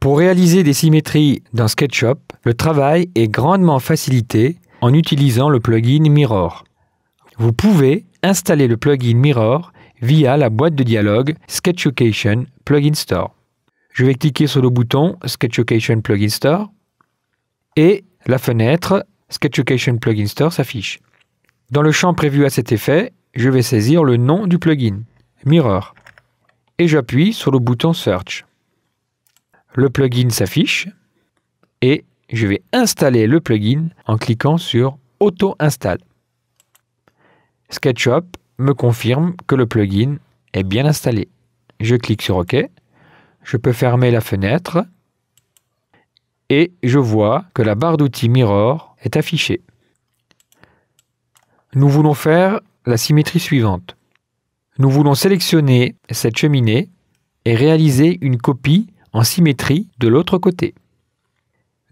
Pour réaliser des symétries dans SketchUp, le travail est grandement facilité en utilisant le plugin Mirror. Vous pouvez installer le plugin Mirror via la boîte de dialogue Sketchucation Plugin Store. Je vais cliquer sur le bouton Sketchucation Plugin Store et la fenêtre Sketchucation Plugin Store s'affiche. Dans le champ prévu à cet effet, je vais saisir le nom du plugin, Mirror, et j'appuie sur le bouton Search le plugin s'affiche et je vais installer le plugin en cliquant sur Auto install. SketchUp me confirme que le plugin est bien installé. Je clique sur OK. Je peux fermer la fenêtre et je vois que la barre d'outils Mirror est affichée. Nous voulons faire la symétrie suivante. Nous voulons sélectionner cette cheminée et réaliser une copie en symétrie de l'autre côté.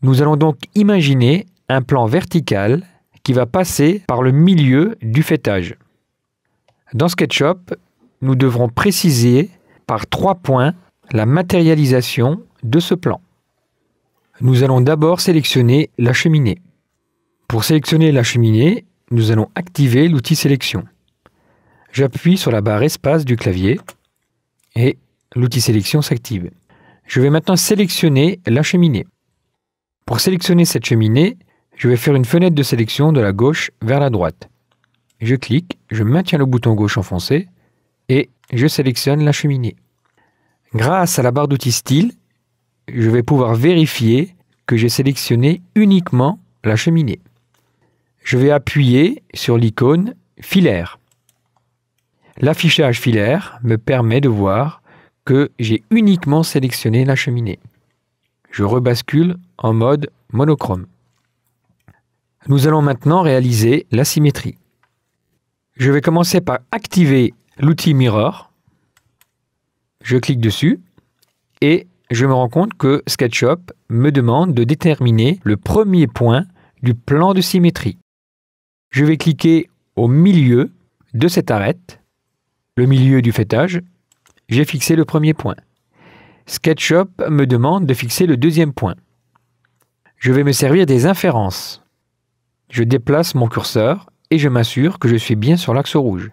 Nous allons donc imaginer un plan vertical qui va passer par le milieu du fêtage. Dans SketchUp, nous devrons préciser par trois points la matérialisation de ce plan. Nous allons d'abord sélectionner la cheminée. Pour sélectionner la cheminée, nous allons activer l'outil sélection. J'appuie sur la barre espace du clavier et l'outil sélection s'active. Je vais maintenant sélectionner la cheminée. Pour sélectionner cette cheminée, je vais faire une fenêtre de sélection de la gauche vers la droite. Je clique, je maintiens le bouton gauche enfoncé et je sélectionne la cheminée. Grâce à la barre d'outils style, je vais pouvoir vérifier que j'ai sélectionné uniquement la cheminée. Je vais appuyer sur l'icône filaire. L'affichage filaire me permet de voir que j'ai uniquement sélectionné la cheminée. Je rebascule en mode monochrome. Nous allons maintenant réaliser la symétrie. Je vais commencer par activer l'outil Mirror. Je clique dessus et je me rends compte que SketchUp me demande de déterminer le premier point du plan de symétrie. Je vais cliquer au milieu de cette arête, le milieu du fêtage, j'ai fixé le premier point. SketchUp me demande de fixer le deuxième point. Je vais me servir des inférences. Je déplace mon curseur et je m'assure que je suis bien sur l'axe rouge.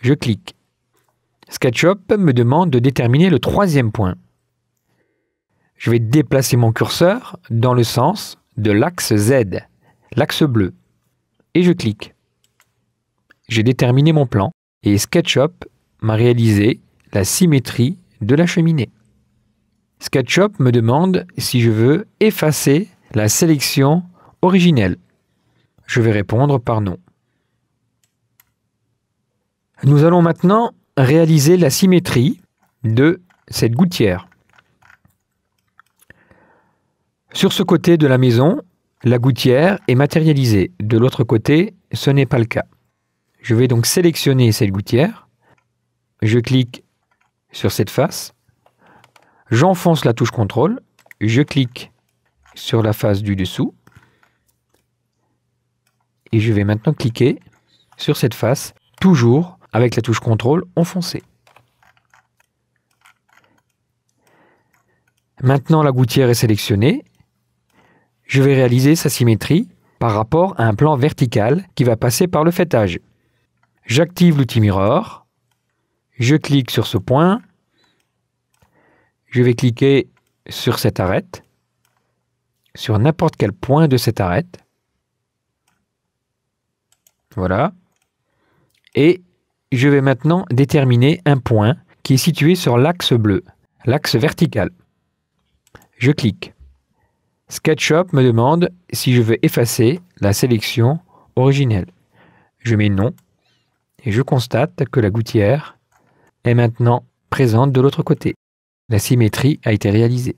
Je clique. SketchUp me demande de déterminer le troisième point. Je vais déplacer mon curseur dans le sens de l'axe Z, l'axe bleu, et je clique. J'ai déterminé mon plan et SketchUp m'a réalisé la symétrie de la cheminée. SketchUp me demande si je veux effacer la sélection originelle. Je vais répondre par non. Nous allons maintenant réaliser la symétrie de cette gouttière. Sur ce côté de la maison, la gouttière est matérialisée. De l'autre côté, ce n'est pas le cas. Je vais donc sélectionner cette gouttière. Je clique sur cette face. J'enfonce la touche contrôle. Je clique sur la face du dessous. Et je vais maintenant cliquer sur cette face, toujours avec la touche CTRL enfoncée. Maintenant, la gouttière est sélectionnée. Je vais réaliser sa symétrie par rapport à un plan vertical qui va passer par le fêtage. J'active l'outil Mirror. Je clique sur ce point je vais cliquer sur cette arête, sur n'importe quel point de cette arête. Voilà. Et je vais maintenant déterminer un point qui est situé sur l'axe bleu, l'axe vertical. Je clique. SketchUp me demande si je veux effacer la sélection originelle. Je mets non et je constate que la gouttière est maintenant présente de l'autre côté. La symétrie a été réalisée.